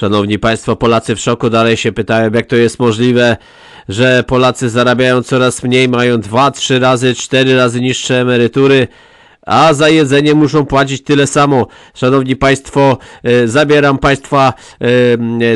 Szanowni Państwo, Polacy w szoku dalej się pytają, jak to jest możliwe, że Polacy zarabiają coraz mniej, mają 2, 3 razy, 4 razy niższe emerytury a za jedzenie muszą płacić tyle samo. Szanowni Państwo, e, zabieram Państwa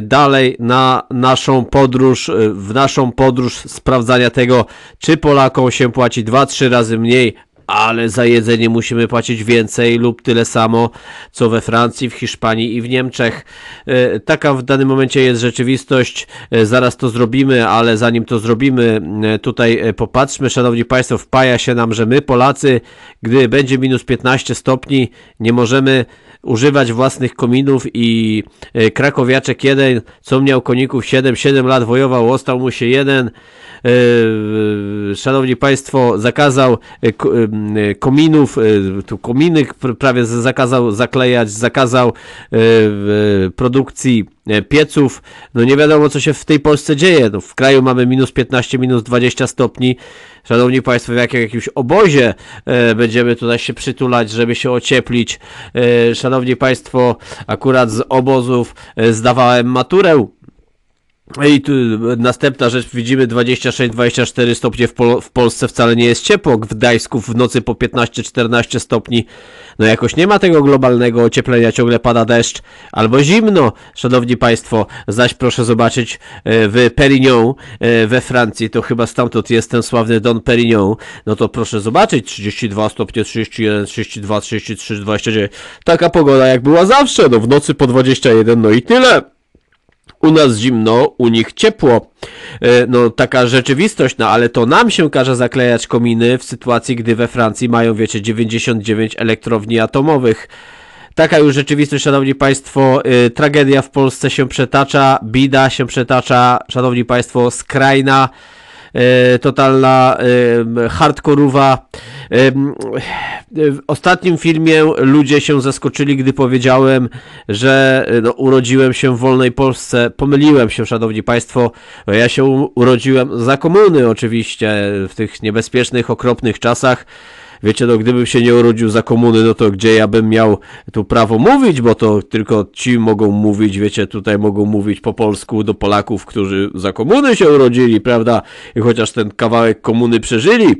dalej na naszą podróż, e, w naszą podróż sprawdzania tego, czy Polakom się płaci 2-3 razy mniej, ale za jedzenie musimy płacić więcej lub tyle samo, co we Francji, w Hiszpanii i w Niemczech. E, taka w danym momencie jest rzeczywistość. E, zaraz to zrobimy, ale zanim to zrobimy, e, tutaj popatrzmy, szanowni państwo, wpaja się nam, że my Polacy, gdy będzie minus 15 stopni, nie możemy używać własnych kominów i krakowiaczek jeden, co miał koników 7, 7 lat wojował, ostał mu się jeden, E, szanowni państwo, zakazał e, e, kominów, tu kominy prawie zakazał zaklejać, zakazał produkcji pieców. No nie wiadomo, co się w tej Polsce dzieje. No, w kraju mamy minus 15, minus 20 stopni. Szanowni Państwo, w jakim, jakimś obozie będziemy tutaj się przytulać, żeby się ocieplić. szanowni Państwo, akurat z obozów zdawałem maturę i tu następna rzecz, widzimy 26-24 stopnie w, Pol w, Polsce wcale nie jest ciepło, w Gdańsku w nocy po 15-14 stopni, no jakoś nie ma tego globalnego ocieplenia, ciągle pada deszcz albo zimno, szanowni państwo, zaś proszę zobaczyć e, w Perignon e, we Francji, to chyba stamtąd jest ten sławny Don Perignon, no to proszę zobaczyć, 32 stopnie, 31, 32, 33, 29, taka pogoda jak była zawsze, no w nocy po 21, no i tyle u nas zimno, u nich ciepło. E, no, taka rzeczywistość, no ale to nam się każe zaklejać kominy w sytuacji, gdy we Francji mają, wiecie, 99 elektrowni atomowych. Taka już rzeczywistość, szanowni państwo. E, tragedia w Polsce się przetacza, bida się przetacza, szanowni państwo, skrajna. E, totalna e, hardkorowa. E, w ostatnim filmie ludzie się zaskoczyli, gdy powiedziałem, że no, urodziłem się w wolnej Polsce. Pomyliłem się, szanowni państwo. Ja się urodziłem za komuny oczywiście, w tych niebezpiecznych, okropnych czasach wiecie, no gdybym się nie urodził za komuny, no to gdzie ja bym miał tu prawo mówić, bo to tylko ci mogą mówić, wiecie, tutaj mogą mówić po polsku do Polaków, którzy za komuny się urodzili, prawda? I chociaż ten kawałek komuny przeżyli,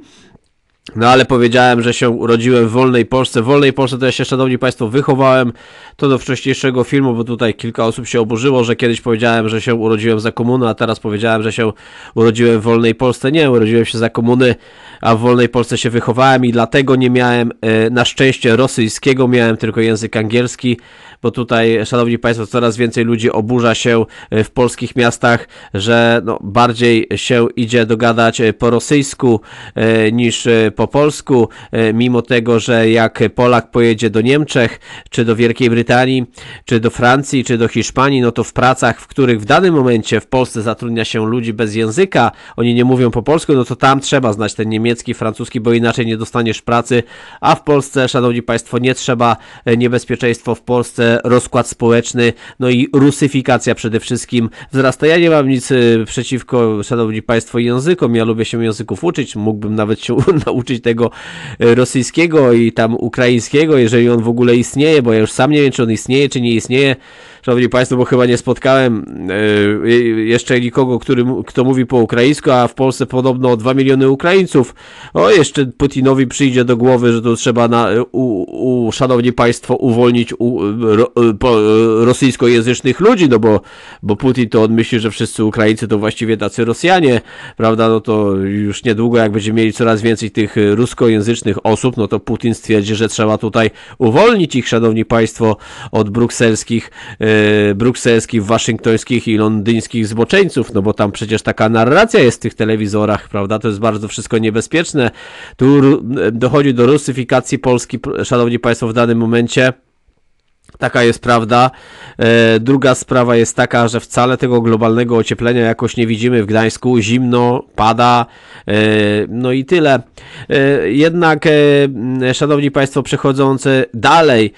no ale powiedziałem, że się urodziłem w wolnej Polsce. W wolnej Polsce to ja się, szanowni państwo, wychowałem. To do wcześniejszego filmu, bo tutaj kilka osób się oburzyło, że kiedyś powiedziałem, że się urodziłem za komuny, a teraz powiedziałem, że się urodziłem w wolnej Polsce. Nie, urodziłem się za komuny, a w wolnej Polsce się wychowałem i dlatego nie miałem e, na szczęście rosyjskiego, miałem tylko język angielski, bo tutaj, szanowni państwo, coraz więcej ludzi oburza się e, w polskich miastach, że no, bardziej się idzie dogadać e, po rosyjsku e, niż po polsku, mimo tego, że jak Polak pojedzie do Niemczech, czy do Wielkiej Brytanii, czy do Francji, czy do Hiszpanii, no to w pracach, w których w danym momencie w Polsce zatrudnia się ludzi bez języka, oni nie mówią po polsku, no to tam trzeba znać ten niemiecki, francuski, bo inaczej nie dostaniesz pracy, a w Polsce, szanowni państwo, nie trzeba, niebezpieczeństwo w Polsce rozkład społeczny, no i rusyfikacja przede wszystkim wzrasta. Ja nie mam nic y, przeciwko, szanowni państwo, językom. Ja lubię się języków uczyć. Mógłbym nawet się nauczyć tego y, rosyjskiego i tam ukraińskiego, jeżeli on w ogóle istnieje, bo ja już sam nie wiem, czy on istnieje, czy nie istnieje szanowni państwo, bo chyba nie spotkałem e, jeszcze nikogo, który, kto mówi po ukraińsku, a w Polsce podobno 2 miliony Ukraińców. O, jeszcze Putinowi przyjdzie do głowy, że to trzeba, na, u, u, szanowni państwo, uwolnić u, ro, e, e, rosyjskojęzycznych ludzi, no bo, bo Putin to on myśli, że wszyscy Ukraińcy to właściwie tacy Rosjanie, prawda, no to już niedługo, jak będziemy mieli coraz więcej tych ruskojęzycznych osób, no to Putin stwierdzi, że trzeba tutaj uwolnić ich, szanowni państwo, od brukselskich yy, Y, brukselskich, waszyngtońskich i londyńskich zboczeńców, no bo tam przecież taka narracja jest w tych telewizorach, prawda? To jest bardzo wszystko niebezpieczne. Tu dochodzi do rusyfikacji Polski, szanowni państwo, w danym momencie. Taka jest prawda. E, druga sprawa jest taka, że wcale tego globalnego ocieplenia jakoś nie widzimy w Gdańsku. Zimno, pada, e, no i tyle. E, jednak, szanowni Państwo, przechodząc dalej,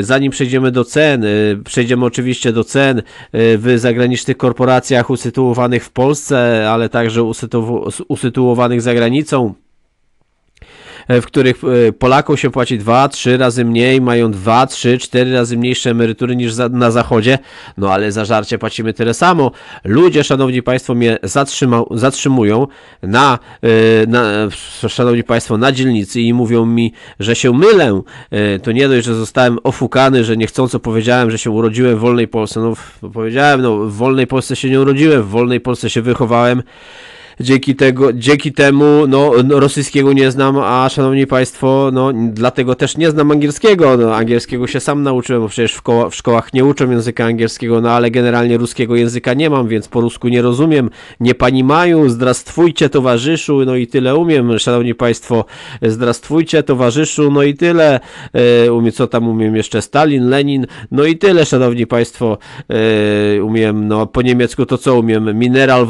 zanim przejdziemy do cen, przejdziemy oczywiście do cen w zagranicznych korporacjach usytuowanych w Polsce, ale także usytuowanych za granicą. E, w których e, Polakom się płaci 2-3 razy mniej, mają 2-3-4 razy mniejsze emerytury niż za, na zachodzie, no ale za żarcie płacimy tyle samo. Ludzie, szanowni państwo, mnie zatrzyma, zatrzymują na, e, na, szanowni państwo, na dzielnicy i mówią mi, że się mylę. To nie dość, że zostałem ofukany, że niechcąco powiedziałem, że się urodziłem w wolnej Polsce. No powiedziałem, no w wolnej Polsce się nie urodziłem, w wolnej Polsce się wychowałem dzięki, tego, dzięki temu no, no, rosyjskiego nie znam, a szanowni państwo, no, dlatego też nie znam angielskiego. No, angielskiego się sam nauczyłem, bo przecież w, w szkołach nie uczą języka angielskiego, no ale generalnie ruskiego języka nie mam, więc po rusku nie rozumiem. Nie pani mają, zdrastwójcie towarzyszu, no i tyle umiem, szanowni państwo, zdrastwójcie towarzyszu, no i tyle. E, umiem, co tam umiem jeszcze? Stalin, Lenin, no i tyle, szanowni państwo, e, umiem, no po niemiecku to co umiem? Mineral,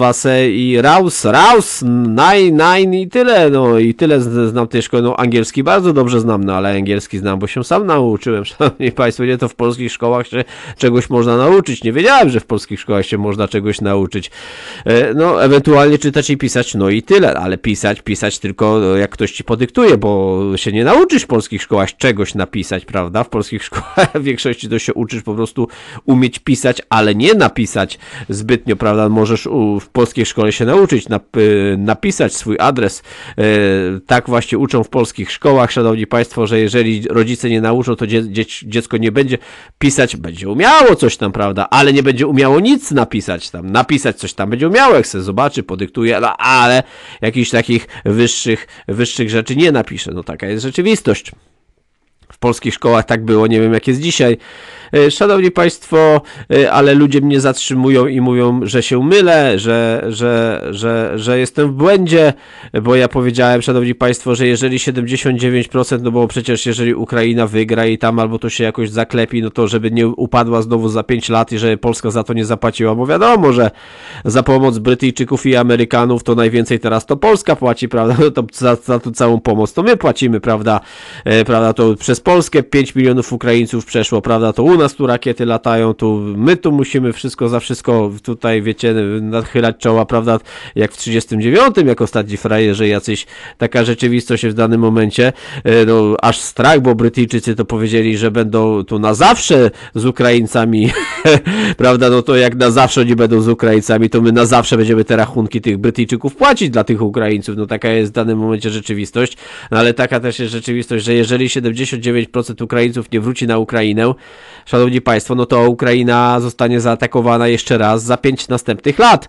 i Raus, Raus Raus, nine, nine i tyle, no i tyle znam tej szkoły, no angielski bardzo dobrze znam, no ale angielski znam, bo się sam nauczyłem, szanowni państwo, nie to w polskich szkołach się czegoś można nauczyć, nie wiedziałem, że w polskich szkołach się można czegoś nauczyć, e, no ewentualnie czytać i pisać, no i tyle, ale pisać, pisać tylko no, jak ktoś ci podyktuje, bo się nie nauczysz w polskich szkołach czegoś napisać, prawda, w polskich szkołach w większości to się uczysz po prostu umieć pisać, ale nie napisać zbytnio, prawda, możesz w polskiej szkole się nauczyć na Y, napisać swój adres. Y, tak właśnie uczą w polskich szkołach, szanowni państwo, że jeżeli rodzice nie nauczą, to dziecko nie będzie pisać, będzie umiało coś tam, prawda, ale nie będzie umiało nic napisać tam. Napisać coś tam będzie umiało, jak se zobaczy, podyktuje, no, ale jakichś takich wyższych, wyższych rzeczy nie napisze. No taka jest rzeczywistość. W polskich szkołach tak było, nie wiem jak jest dzisiaj. E, szanowni Państwo, e, ale ludzie mnie zatrzymują i mówią, że się mylę, że, że, że, że jestem w błędzie, bo ja powiedziałem, Szanowni Państwo, że jeżeli 79%, no bo przecież jeżeli Ukraina wygra i tam albo to się jakoś zaklepi, no to żeby nie upadła znowu za 5 lat i żeby Polska za to nie zapłaciła, bo wiadomo, że za pomoc Brytyjczyków i Amerykanów to najwięcej teraz to Polska płaci, prawda? No to za, za tą całą pomoc to my płacimy, prawda? E, prawda? To przez Polskę 5 milionów Ukraińców przeszło, prawda? To u nas tu rakiety latają, tu my tu musimy wszystko za wszystko tutaj, wiecie, nadchylać czoła, prawda, jak w 39, jak ostatni że jacyś taka rzeczywistość w danym momencie, e, no, aż strach, bo Brytyjczycy to powiedzieli, że będą tu na zawsze z Ukraińcami, prawda, no to jak na zawsze oni będą z Ukraińcami, to my na zawsze będziemy te rachunki tych Brytyjczyków płacić dla tych Ukraińców, no taka jest w danym momencie rzeczywistość, no ale taka też jest rzeczywistość, że jeżeli 79% Ukraińców nie wróci na Ukrainę, szanowni państwo, no to Ukraina zostanie zaatakowana jeszcze raz za pięć następnych lat.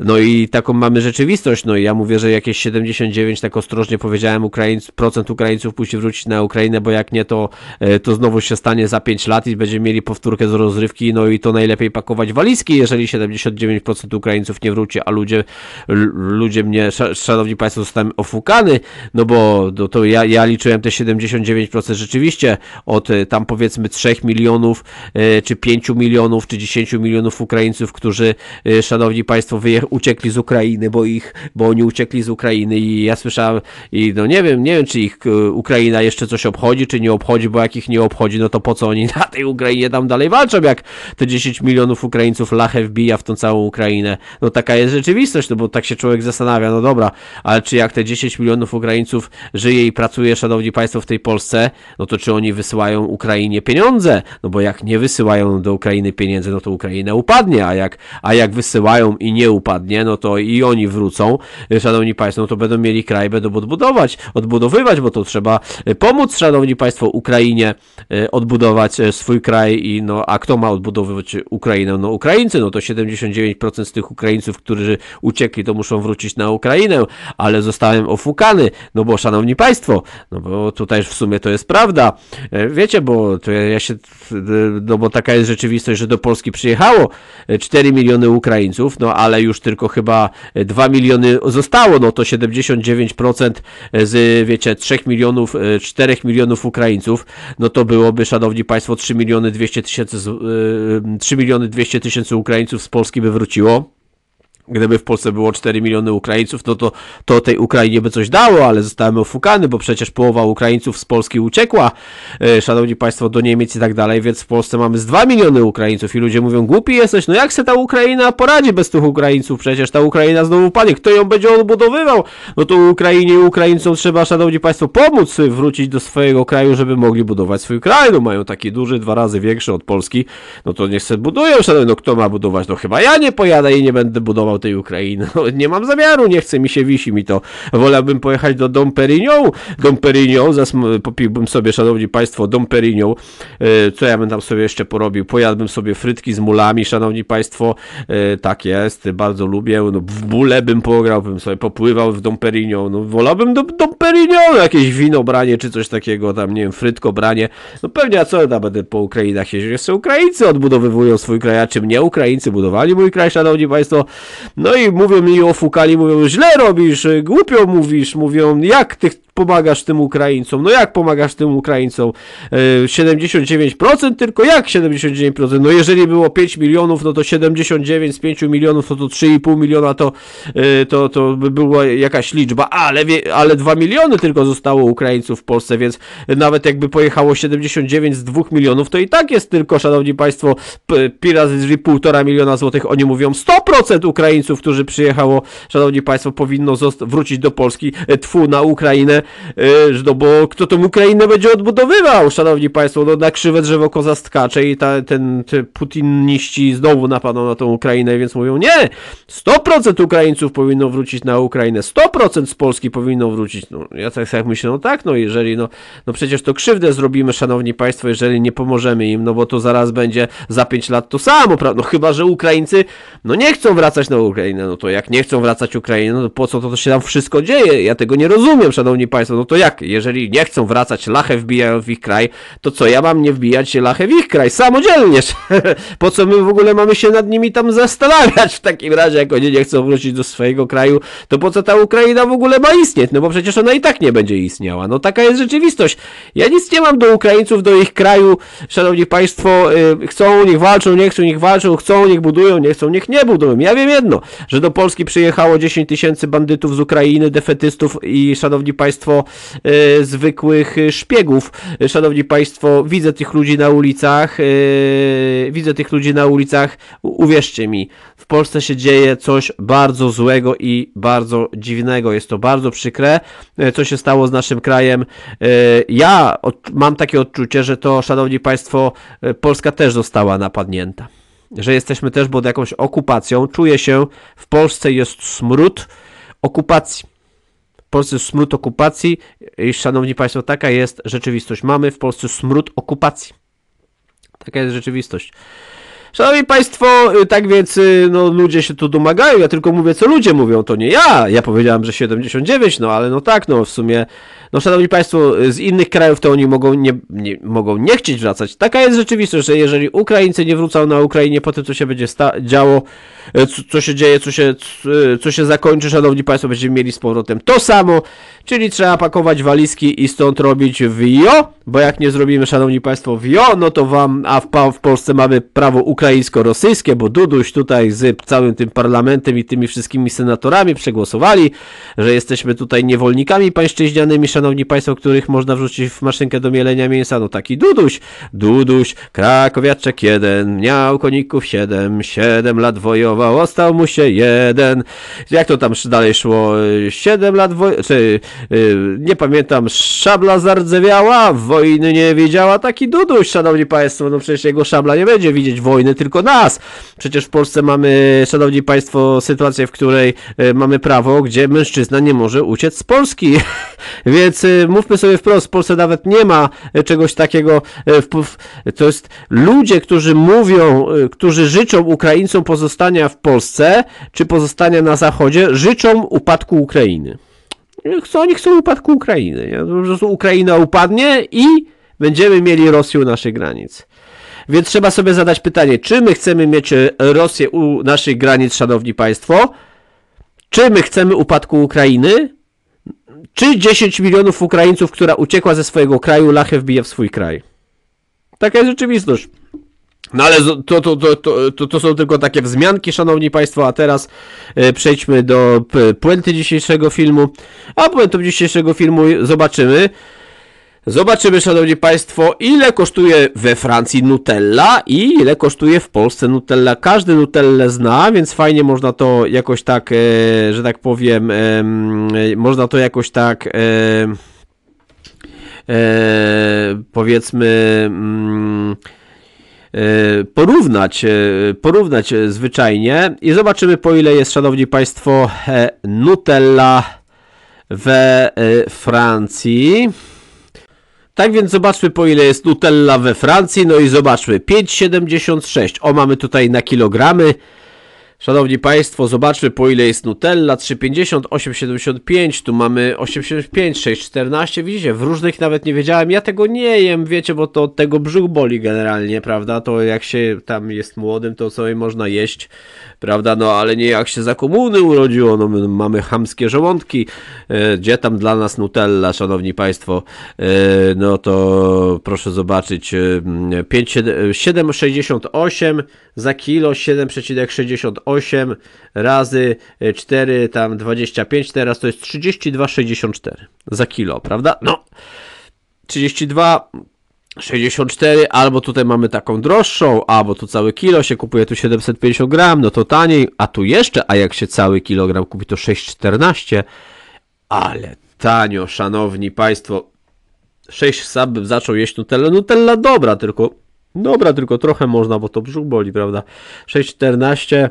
No i taką mamy rzeczywistość. No i ja mówię, że jakieś 79, tak ostrożnie powiedziałem, Ukraińc, procent Ukraińców musi wrócić na Ukrainę, bo jak nie, to, e, to znowu się stanie za pięć lat i będziemy mieli powtórkę z rozrywki, no i to najlepiej pakować walizki, jeżeli 79% Ukraińców nie wróci, a ludzie, ludzie mnie, szanowni państwo, zostałem ofukany, no bo no to ja, ja liczyłem te 79% rzeczywiście od e, tam powiedzmy 3 milionów E, czy 5 milionów, czy 10 milionów Ukraińców, którzy, e, szanowni państwo, uciekli z Ukrainy, bo ich, bo oni uciekli z Ukrainy i ja słyszałem, i no nie wiem, nie wiem, czy ich e, Ukraina jeszcze coś obchodzi, czy nie obchodzi, bo jak ich nie obchodzi, no to po co oni na tej Ukrainie tam dalej walczą, jak te 10 milionów Ukraińców lachę wbija w tą całą Ukrainę. No taka jest rzeczywistość, no bo tak się człowiek zastanawia, no dobra, ale czy jak te 10 milionów Ukraińców żyje i pracuje, szanowni państwo, w tej Polsce, no to czy oni wysyłają Ukrainie pieniądze? No bo jak jak nie wysyłają do Ukrainy pieniędzy, no to Ukraina upadnie, a jak, a jak wysyłają i nie upadnie, no to i oni wrócą, szanowni państwo, no to będą mieli kraj, będą odbudować, odbudowywać, bo to trzeba e, pomóc, szanowni państwo, Ukrainie e, odbudować e, swój kraj i no, a kto ma odbudowywać Ukrainę? No Ukraińcy, no to 79% z tych Ukraińców, którzy uciekli, to muszą wrócić na Ukrainę, ale zostałem ofukany, no bo szanowni państwo, no bo tutaj w sumie to jest prawda, wiecie, bo to ja, ja się no bo taka jest rzeczywistość, że do Polski przyjechało 4 e, miliony Ukraińców, no ale już tylko chyba 2 e, miliony zostało, no to 79% e, z wiecie 3 milionów, 4 milionów Ukraińców, no to byłoby, szanowni państwo, 3 miliony 200 tysięcy, 3 miliony 200 tysięcy Ukraińców z Polski by wróciło. Gdyby w Polsce było 4 miliony Ukraińców, no to, to tej Ukrainie by coś dało, ale zostałem ofukany, bo przecież połowa Ukraińców z Polski uciekła, e, szanowni państwo, do Niemiec i tak dalej, więc w Polsce mamy z 2 miliony Ukraińców i ludzie mówią, głupi jesteś, no jak się ta Ukraina poradzi bez tych Ukraińców? Przecież ta Ukraina znowu panie, kto ją będzie odbudowywał? No to Ukrainie i Ukraińcom trzeba, szanowni państwo, pomóc wrócić do swojego kraju, żeby mogli budować swój kraj, no mają taki duży, dwa razy większy od Polski, no to niech se budują, szanowni, no kto ma budować? No chyba ja nie pojadę i nie będę budował tej Ukrainy. No, nie mam zamiaru, nie chce mi się, wisi mi to. Wolałbym pojechać do Dom Perignon. Dom Perignon, popiłbym sobie, szanowni państwo, Dom Perignon. E, co ja bym tam sobie jeszcze porobił? Pojadłbym sobie frytki z mulami, szanowni państwo. E, tak jest, bardzo lubię. No, w bóle bym pograł, bym sobie popływał w Dom Perignon. No, wolałbym do Dom Perignon jakieś wino branie, czy coś takiego, tam nie wiem, frytko branie. No pewnie, a co ja będę po Ukrainach jeździł? Jeszcze Ukraińcy odbudowywują swój kraj, a czym nie Ukraińcy budowali mój kraj, szanowni państwo. No i mówią mi, ofukali, mówią, źle robisz, e, głupio mówisz, mówią, jak tych pomagasz tym Ukraińcom? No jak pomagasz tym Ukraińcom? 79% e, tylko jak 79%? No jeżeli było 5 milionów, no to 79 z 5 milionów, no to 3,5 miliona to, e, to, to by była jakaś liczba, ale, ale 2 miliony tylko zostało Ukraińców w Polsce, więc nawet jakby pojechało 79 z 2 milionów, to i tak jest tylko, szanowni państwo, piraz z 1,5 miliona złotych, oni mówią 100% Ukraińców, którzy przyjechało, szanowni państwo, powinno wrócić do Polski, e, tfu na Ukrainę, Y, no bo kto tą Ukrainę będzie odbudowywał, szanowni państwo, no na krzywe drzewo koza skacze i ta, ten te putiniści znowu napadną na tą Ukrainę, więc mówią nie, 100% Ukraińców powinno wrócić na Ukrainę, 100% z Polski powinno wrócić, no ja tak sobie myślę, no tak, no jeżeli, no, no przecież to krzywdę zrobimy, szanowni państwo, jeżeli nie pomożemy im, no bo to zaraz będzie za 5 lat to samo, prawda? no chyba, że Ukraińcy, no nie chcą wracać na Ukrainę, no to jak nie chcą wracać Ukrainę, no to po co to, to się tam wszystko dzieje, ja tego nie rozumiem, szanowni Państwo, no to jak? Jeżeli nie chcą wracać, lachę wbijają w ich kraj, to co, ja mam nie wbijać się lachę w ich kraj? Samodzielnie! po co my w ogóle mamy się nad nimi tam zastanawiać w takim razie, jak oni nie chcą wrócić do swojego kraju, to po co ta Ukraina w ogóle ma istnieć? No bo przecież ona i tak nie będzie istniała. No taka jest rzeczywistość. Ja nic nie mam do Ukraińców, do ich kraju, szanowni Państwo, yy, chcą, niech walczą, nie chcą, niech walczą, chcą, niech budują, nie chcą, niech nie budują. Ja wiem jedno, że do Polski przyjechało 10 tysięcy bandytów z Ukrainy, defetystów i, szanowni Państwo, Państwo e, zwykłych e, szpiegów. Szanowni Państwo, widzę tych ludzi na ulicach, e, widzę tych ludzi na ulicach, uwierzcie mi, w Polsce się dzieje coś bardzo złego i bardzo dziwnego. Jest to bardzo przykre, co się stało z naszym krajem. Ja mam takie odczucie, że to, Szanowni Państwo, Polska też została napadnięta że jesteśmy też pod jakąś okupacją. Czuję się, w Polsce jest smród okupacji. Polsce smród okupacji i szanowni państwo, taka jest rzeczywistość. Mamy w Polsce smród okupacji. Taka jest rzeczywistość. Szanowni Państwo, y, tak więc y, no, ludzie się tu domagają, ja tylko mówię, co ludzie mówią, to nie ja. Ja powiedziałem, że 79, no ale no tak, no w sumie no szanowni państwo, z innych krajów to oni mogą nie, nie, mogą nie chcieć wracać. Taka jest rzeczywistość, że jeżeli Ukraińcy nie wrócą na Ukrainie po tym, co się będzie działo, e, co, co, się dzieje, co się, co, e, co się zakończy, szanowni państwo, będziemy mieli z powrotem to samo, czyli trzeba pakować walizki i stąd robić wio, bo jak nie zrobimy, szanowni państwo, wio, no to wam, a w, w Polsce mamy prawo ukraińsko-rosyjskie, bo Duduś tutaj z całym tym parlamentem i tymi wszystkimi senatorami przegłosowali, że jesteśmy tutaj niewolnikami pańszczyźnianymi, szanowni szanowni państwo, których można wrzucić w maszynkę do mielenia mięsa. No taki Duduś, Duduś, krakowiaczek jeden, miał koników siedem, siedem lat wojował, ostał mu się jeden. Jak to tam dalej szło? Siedem lat woj... czy y, nie pamiętam, szabla zardzewiała, wojny nie widziała, Taki Duduś, szanowni państwo, no przecież jego szabla nie będzie widzieć wojny, tylko nas. Przecież w Polsce mamy, szanowni państwo, sytuację, w której y, mamy prawo, gdzie mężczyzna nie może uciec z Polski. Więc więc mówmy sobie wprost, w Polsce nawet nie ma e, czegoś takiego. E, to jest ludzie, którzy mówią, e, którzy życzą Ukraińcom pozostania w Polsce czy pozostania na Zachodzie, życzą upadku Ukrainy. Chcą, oni chcą upadku Ukrainy. Po prostu Ukraina upadnie i będziemy mieli Rosję u naszych granic. Więc trzeba sobie zadać pytanie, czy my chcemy mieć Rosję u naszych granic, szanowni państwo? Czy my chcemy upadku Ukrainy? czy 10 milionów Ukraińców, która uciekła ze swojego kraju, lachę wbije w swój kraj. Taka jest rzeczywistość. No ale to, to, to, to, to są tylko takie wzmianki, szanowni państwo, a teraz e, przejdźmy do puenty dzisiejszego filmu. A puentą dzisiejszego filmu zobaczymy, Zobaczymy, szanowni państwo, ile kosztuje we Francji Nutella i ile kosztuje w Polsce Nutella. Każdy Nutelle zna, więc fajnie można to jakoś tak, e, że tak powiem, e, e można to jakoś tak... E, e powiedzmy mm, e, porównać, porównać zwyczajnie i zobaczymy po ile jest, szanowni państwo, Nutella we Francji. Tak więc zobaczmy po ile jest Nutella we Francji, no i zobaczmy 5,76. O, mamy tutaj na kilogramy Szanowni Państwo, zobaczmy po ile jest Nutella, 3,50, 8,75, tu mamy 8,75, 6,14, widzicie, w różnych nawet nie wiedziałem, ja tego nie jem, wiecie, bo to od tego brzuch boli generalnie, prawda, to jak się tam jest młodym, to sobie można jeść, prawda, no ale nie jak się za komuny urodziło, no my mamy hamskie żołądki, e, gdzie tam dla nas Nutella, Szanowni Państwo, e, no to proszę zobaczyć, 7,68 e, za kilo, 7,68 8 razy 4, e, tam 25, teraz to jest 32,64 za kilo, prawda? No, 32 64, albo tutaj mamy taką droższą, albo tu cały kilo się kupuje, tu 750 gram, no to taniej, a tu jeszcze, a jak się cały kilogram kupi, to 6,14, ale tanio, szanowni państwo, 6 sab bym zaczął jeść Nutella, Nutella dobra, tylko, dobra, tylko trochę można, bo to brzuch boli, prawda, 6,14,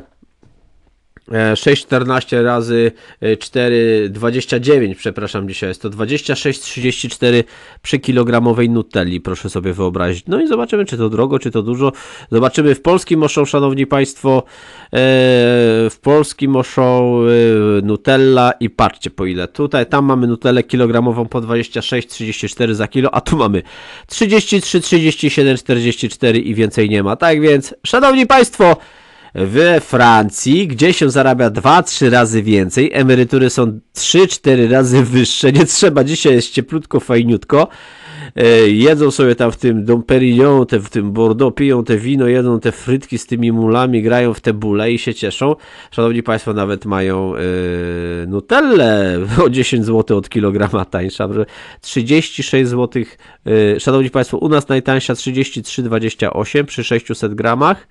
6,14 razy 4, e, 29, przepraszam, dzisiaj jest to 26,34 przy kilogramowej nutelli, proszę sobie wyobrazić. No i zobaczymy, czy to drogo, czy to dużo. Zobaczymy w polskim oszą, szanowni państwo, e, w polskim oszą e, nutella i patrzcie po ile. Tutaj, tam mamy nutellę kilogramową po 26,34 za kilo, a tu mamy 33, 37, 44 i więcej nie ma. Tak więc, szanowni państwo, we Francji, gdzie się zarabia 2-3 razy więcej, emerytury są 3-4 razy wyższe, nie trzeba, dzisiaj jest cieplutko, fajniutko, e, jedzą sobie tam w tym Dom Perignon, te, w tym Bordeaux, piją te wino, jedzą te frytki z tymi mulami, grają w te bóle i się cieszą. Szanowni Państwo, nawet mają yy, o 10 zł od kilograma tańsza, 36 zł, yy, Szanowni Państwo, u nas najtańsza 33,28 przy 600 gramach,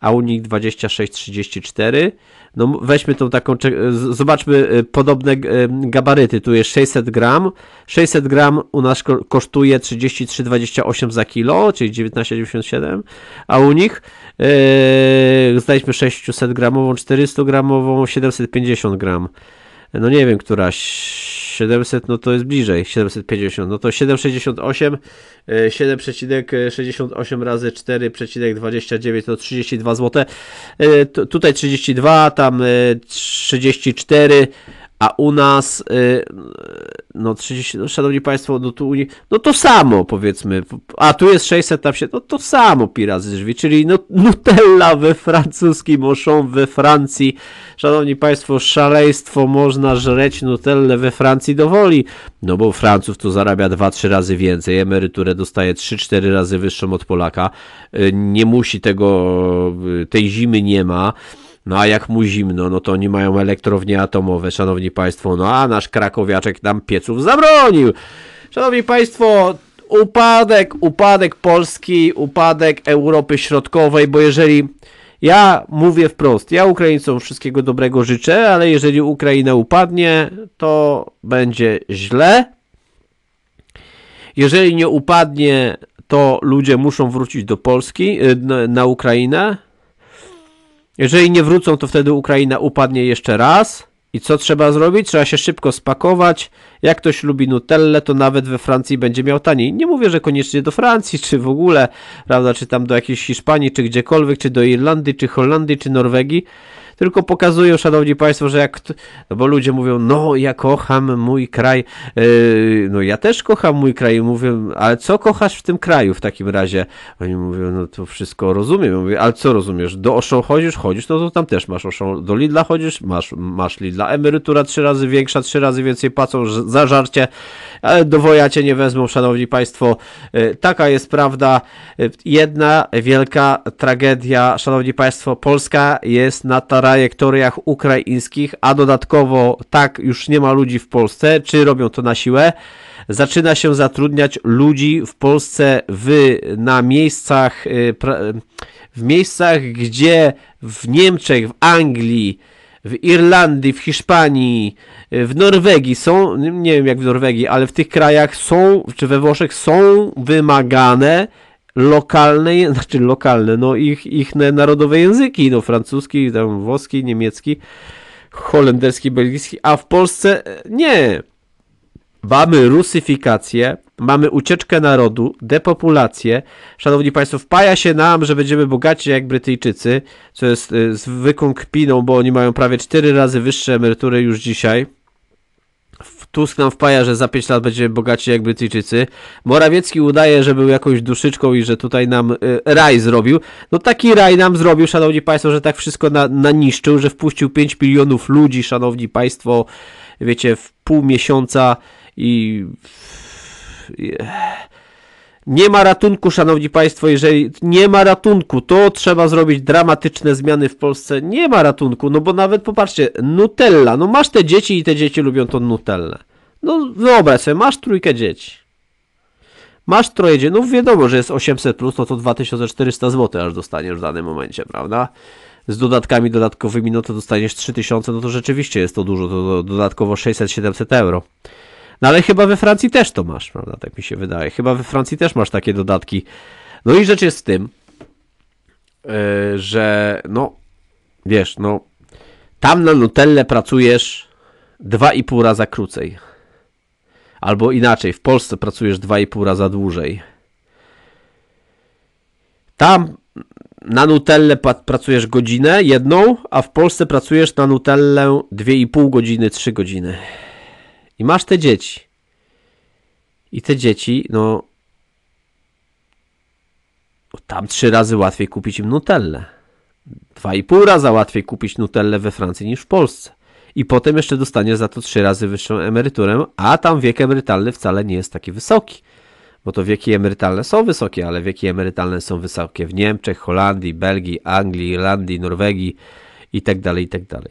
a u nich 26,34. No weźmy tą taką, zobaczmy y, podobne y, gabaryty. Tu jest 600 gram. 600 gram u nas kosztuje 33,28 za kilo, czyli 19,97, a u nich yy, znajdźmy 600 gramową, 400 gramową, 750 gram. No nie wiem, któraś 700 no to jest bliżej, 750, no to 7,68, 7,68 e, razy 4,29 to 32 zł, e, tutaj 32, tam 34, e, a u nas, y, no 30, no, szanowni państwo, no, tu, no to samo powiedzmy, a tu jest 600, tam się, no to samo pira z drzwi, czyli no, Nutella we francuskim Auchan we Francji, szanowni państwo, szaleństwo, można żreć Nutellę we Francji do woli, no bo Francuz tu zarabia 2-3 razy więcej, emeryturę dostaje 3-4 razy wyższą od Polaka, y, nie musi tego, y, tej zimy nie ma, no a jak mu zimno, no to oni mają elektrownie atomowe, szanowni państwo. No a nasz krakowiaczek nam pieców zabronił. Szanowni państwo, upadek, upadek Polski, upadek Europy Środkowej, bo jeżeli ja mówię wprost, ja Ukraińcom wszystkiego dobrego życzę, ale jeżeli Ukraina upadnie, to będzie źle. Jeżeli nie upadnie, to ludzie muszą wrócić do Polski, y, na Ukrainę, jeżeli nie wrócą, to wtedy Ukraina upadnie jeszcze raz. I co trzeba zrobić? Trzeba się szybko spakować. Jak ktoś lubi Nutelle, to nawet we Francji będzie miał taniej. Nie mówię, że koniecznie do Francji, czy w ogóle, prawda, czy tam do jakiejś Hiszpanii, czy gdziekolwiek, czy do Irlandii, czy Holandii, czy Norwegii tylko pokazują, szanowni państwo, że jak, no bo ludzie mówią, no ja kocham mój kraj, yy, no ja też kocham mój kraj, I mówię, ale co kochasz w tym kraju w takim razie? Oni mówią, no to wszystko rozumiem, ja mówię, ale co rozumiesz, do Oszą chodzisz, chodzisz, no to tam też masz Oszą, do Lidla chodzisz, masz, masz Lidla, emerytura trzy razy większa, trzy razy więcej płacą za żarcie, ale do woja cię nie wezmą, szanowni państwo, yy, taka jest prawda, yy, jedna wielka tragedia, szanowni państwo, Polska jest na tar trajektoriach ukraińskich, a dodatkowo tak już nie ma ludzi w Polsce, czy robią to na siłę, zaczyna się zatrudniać ludzi w Polsce w, na miejscach, y, w miejscach, gdzie w Niemczech, w Anglii, w Irlandii, w Hiszpanii, y, w Norwegii są, nie wiem jak w Norwegii, ale w tych krajach są, czy we Włoszech są wymagane lokalne, znaczy lokalne, no ich, ich narodowe języki, no francuski, tam włoski, niemiecki, holenderski, belgijski, a w Polsce e, nie. Mamy rusyfikację, mamy ucieczkę narodu, depopulację. Szanowni Państwo, wpaja się nam, że będziemy bogaci jak Brytyjczycy, co jest e, zwykłą kpiną, bo oni mają prawie cztery razy wyższe emerytury już dzisiaj. Tusk nam wpaja, że za 5 lat będzie bogaci jak Brytyjczycy. Morawiecki udaje, że był jakąś duszyczką i że tutaj nam y, raj zrobił. No taki raj nam zrobił, szanowni państwo, że tak wszystko na, naniszczył, że wpuścił 5 milionów ludzi, szanowni państwo, wiecie, w pół miesiąca i... i... Nie ma ratunku, szanowni państwo, jeżeli nie ma ratunku, to trzeba zrobić dramatyczne zmiany w Polsce. Nie ma ratunku, no bo nawet popatrzcie, Nutella, no masz te dzieci i te dzieci lubią tą Nutellę. No wyobraź sobie, masz trójkę dzieci. Masz troje dzieci, no wiadomo, że jest 800 plus, no to 2400 zł aż dostaniesz w danym momencie, prawda? Z dodatkami dodatkowymi, no to dostaniesz 3000, no to rzeczywiście jest to dużo, to dodatkowo 600-700 euro. No ale chyba we Francji też to masz, prawda? Tak mi się wydaje. Chyba we Francji też masz takie dodatki. No i rzecz jest w tym, e, że no, wiesz, no, tam na Nutelle pracujesz dwa i pół raza krócej. Albo inaczej, w Polsce pracujesz dwa i pół raza dłużej. Tam na Nutelle pracujesz godzinę jedną, a w Polsce pracujesz na Nutellę dwie i pół godziny, trzy godziny. I masz te dzieci. I te dzieci, no, no. Tam trzy razy łatwiej kupić im Nutellę. Dwa i pół raza łatwiej kupić Nutellę we Francji niż w Polsce. I potem jeszcze dostaniesz za to trzy razy wyższą emeryturę, a tam wiek emerytalny wcale nie jest taki wysoki. Bo to wieki emerytalne są wysokie, ale wieki emerytalne są wysokie w Niemczech, Holandii, Belgii, Anglii, Irlandii, Norwegii itd., tak itd. Tak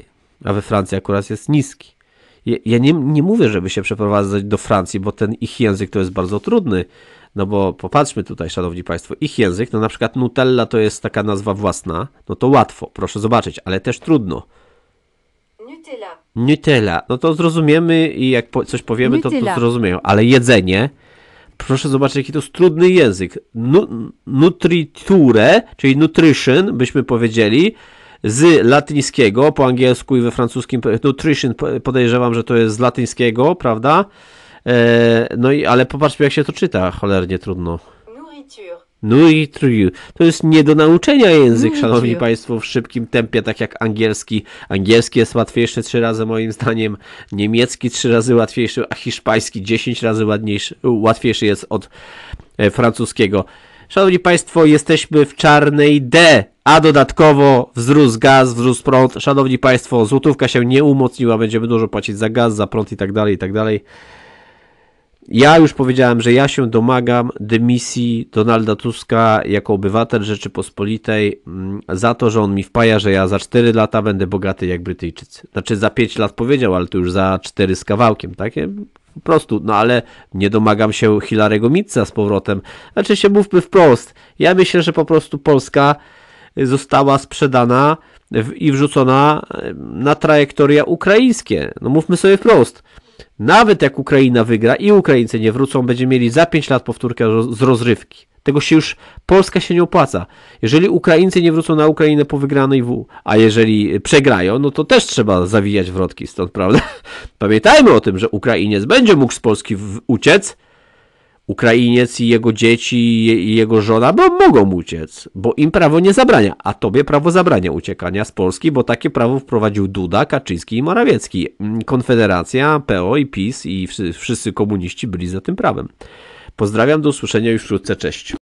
a we Francji akurat jest niski ja, nie, nie mówię, żeby się przeprowadzać do Francji, bo ten ich język to jest bardzo trudny, no bo popatrzmy tutaj, szanowni państwo, ich język, no na przykład Nutella to jest taka nazwa własna, no to łatwo, proszę zobaczyć, ale też trudno. Nutella. Nutella, no to zrozumiemy i jak po, coś powiemy, to, to, zrozumieją, ale jedzenie, proszę zobaczyć, jaki to jest trudny język. Nu, nutriture, czyli nutrition, byśmy powiedzieli, z latyńskiego, po angielsku i we francuskim nutrition, podejrzewam, że to jest z latyńskiego, prawda? E, no i, ale popatrzmy jak się to czyta, cholernie trudno. Nourriture. To jest nie do nauczenia język, szanowni państwo, w szybkim tempie, tak jak angielski. Angielski jest łatwiejszy trzy razy moim zdaniem, niemiecki trzy razy łatwiejszy, a hiszpański dziesięć razy ładniejszy, łatwiejszy jest od e, francuskiego. Szanowni Państwo, jesteśmy w czarnej D a dodatkowo wzrósł gaz, wzrósł prąd. Szanowni Państwo, złotówka się nie umocniła, będziemy dużo płacić za gaz, za prąd i tak dalej, i tak dalej. Ja już powiedziałem, że ja się domagam dymisji Donalda Tuska jako obywatel Rzeczypospolitej mm, za to, że on mi wpaja, że ja za 4 lata będę bogaty jak Brytyjczycy. Znaczy za 5 lat powiedział, ale to już za 4 z kawałkiem, takie po prostu, no ale nie domagam się Hilarego Mitza z powrotem. Znaczy się mówmy wprost, ja myślę, że po prostu Polska została sprzedana i wrzucona e, na trajektoria ukraińskie. No mówmy sobie wprost. Nawet jak Ukraina wygra i Ukraińcy nie wrócą, będziemy mieli za 5 lat powtórkę z rozrywki. Tego się już Polska się nie opłaca. Jeżeli Ukraińcy nie wrócą na Ukrainę po wygranej W, a jeżeli przegrają, no to też trzeba zawijać wrotki stąd, prawda? Pamiętajmy o tym, że Ukrainiec będzie mógł z Polski uciec, Ukrainiec i jego dzieci i jego żona, bo mogą uciec, bo im prawo nie zabrania, a tobie prawo zabrania uciekania z Polski, bo takie prawo wprowadził Duda, Kaczyński i Morawiecki. Mm, Konfederacja, PO i PiS i wszyscy komuniści byli za tym prawem. Pozdrawiam, do usłyszenia już wkrótce, cześć.